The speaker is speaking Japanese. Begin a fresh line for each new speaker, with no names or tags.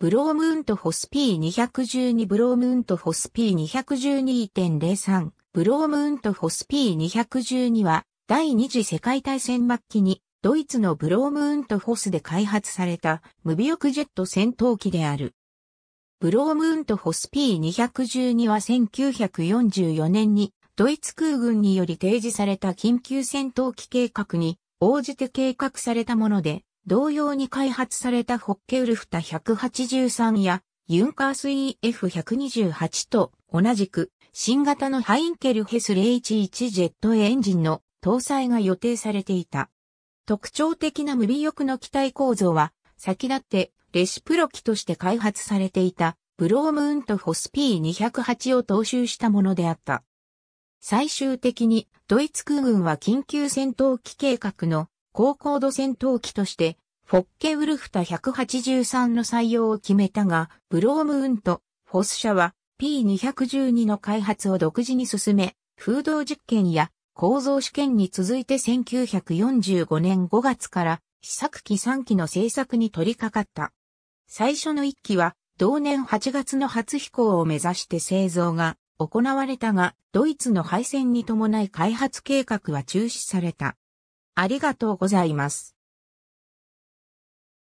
ブロームントホス P212 ブロームントホス P212.03 ブロームントホス P212 は第二次世界大戦末期にドイツのブロームントホスで開発された無尾翼ジェット戦闘機である。ブロームントホス P212 は1944年にドイツ空軍により提示された緊急戦闘機計画に応じて計画されたもので、同様に開発されたホッケウルフタ183やユンカース EF128 と同じく新型のハインケルヘス011ジェットエンジンの搭載が予定されていた。特徴的な無尾翼の機体構造は先立ってレシプロ機として開発されていたブロームウントホス P208 を踏襲したものであった。最終的にドイツ空軍は緊急戦闘機計画の高高度戦闘機として、フォッケウルフタ183の採用を決めたが、ブロームウント、フォス社は P212 の開発を独自に進め、風洞実験や構造試験に続いて1945年5月から試作機3機の製作に取り掛かった。最初の1機は同年8月の初飛行を目指して製造が行われたが、ドイツの敗戦に伴い開発計画は中止された。ありがとうございます。